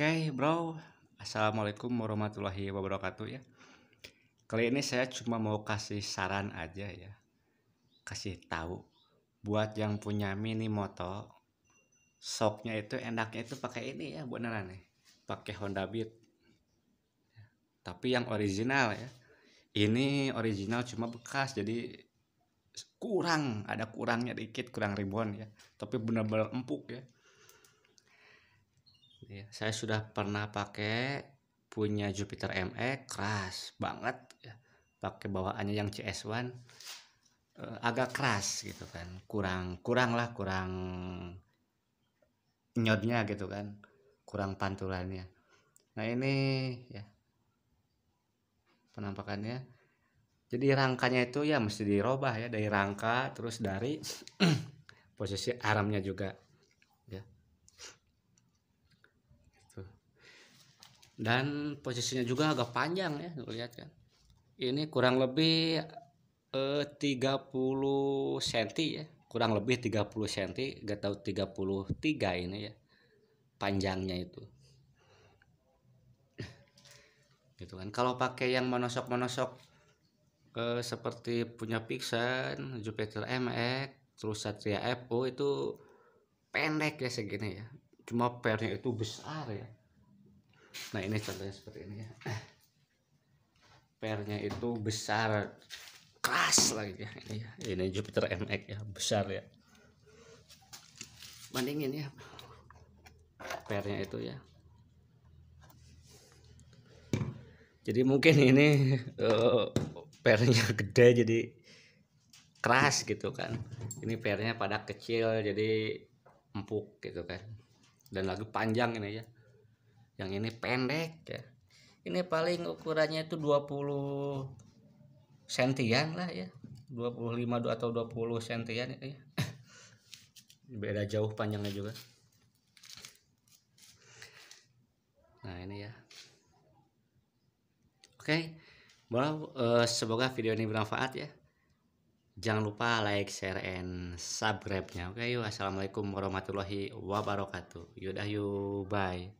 Oke okay, bro, Assalamualaikum warahmatullahi wabarakatuh ya Kali ini saya cuma mau kasih saran aja ya Kasih tahu Buat yang punya mini moto Soknya itu enaknya itu pakai ini ya beneran nih ya. Pakai Honda Beat Tapi yang original ya Ini original cuma bekas jadi kurang Ada kurangnya dikit kurang ribuan ya Tapi bener-bener empuk ya Gitu ya saya sudah pernah pakai punya Jupiter ME keras banget ya. pakai bawaannya yang CS1 uh, eh, agak keras gitu kan kurang kurang lah kurang nyodnya gitu kan kurang pantulannya nah ini ya penampakannya jadi rangkanya itu ya mesti dirubah ya dari rangka terus dari posisi aramnya juga dan posisinya juga agak panjang ya lihat kan ini kurang lebih eh, 30 cm ya kurang lebih 30 cm gak tahu 33 ini ya panjangnya itu gitu kan kalau pakai yang monosok-monosok eh, seperti punya Pixen, Jupiter MX, terus Satria FO itu pendek ya segini ya cuma pernya itu besar ya nah ini contohnya seperti ini ya pernya itu besar keras lagi ya ini ini Jupiter MX ya besar ya bandingin ya pernya itu ya jadi mungkin ini uh, eh, pernya gede jadi keras gitu kan ini pernya pada kecil jadi empuk gitu kan dan lagi panjang ini ya yang ini pendek ya ini paling ukurannya itu 20 sentian lah ya 25 atau 20 sentian ya. beda jauh panjangnya juga nah ini ya oke well, eh, semoga video ini bermanfaat ya jangan lupa like share and subscribe nya oke yuk assalamualaikum warahmatullahi wabarakatuh yaudah yuk bye